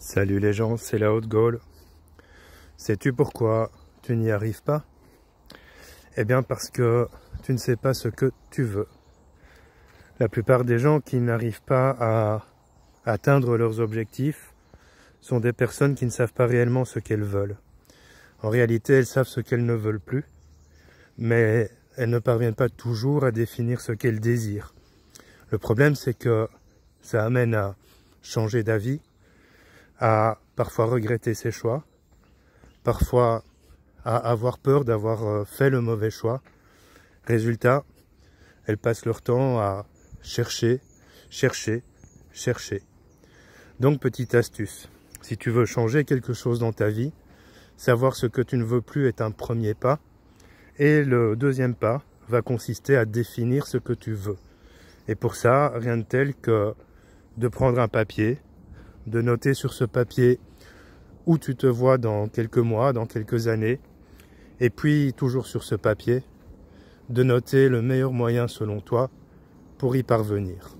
Salut les gens, c'est la haute Gaulle. Sais-tu pourquoi tu n'y arrives pas Eh bien parce que tu ne sais pas ce que tu veux. La plupart des gens qui n'arrivent pas à atteindre leurs objectifs sont des personnes qui ne savent pas réellement ce qu'elles veulent. En réalité, elles savent ce qu'elles ne veulent plus, mais elles ne parviennent pas toujours à définir ce qu'elles désirent. Le problème, c'est que ça amène à changer d'avis, à parfois regretter ses choix, parfois à avoir peur d'avoir euh, fait le mauvais choix. Résultat, elles passent leur temps à chercher, chercher, chercher. Donc petite astuce, si tu veux changer quelque chose dans ta vie, savoir ce que tu ne veux plus est un premier pas. Et le deuxième pas va consister à définir ce que tu veux. Et pour ça, rien de tel que de prendre un papier, de noter sur ce papier où tu te vois dans quelques mois, dans quelques années, et puis toujours sur ce papier, de noter le meilleur moyen selon toi pour y parvenir.